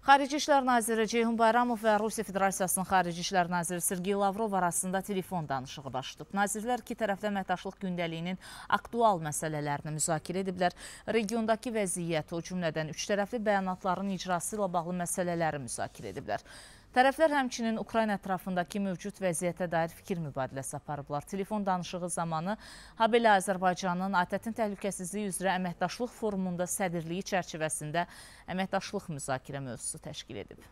Xarici İşlər Naziri Ceyhun Bayramov və Rusiya Federasiyasının Xarici İşlər Naziri Sergey Lavrov arasında telefon danışığı baş tutub. Nazirlər iki tərəfli əməkdaşlıq gündəliyinin aktual məsələlərini müzakirə ediblər. Regiondakı vəziyyəti, o cümlədən üç tərəfli bəyanatların icrası ilə bağlı məsələləri müzakirə ediblər. Tərəflər həmçinin Ukrayna ətrafındakı mövcud vəziyyətə dair fikir mübadiləsi aparıblar. Telefon danışığı zamanı Habelə Azərbaycanın ATƏT-in təhlükəsizliyi üzrə əməkdaşlıq forumunda sədirliyi çərçivəsində əməkdaşlıq müzakirə mövzusu təşkil edib.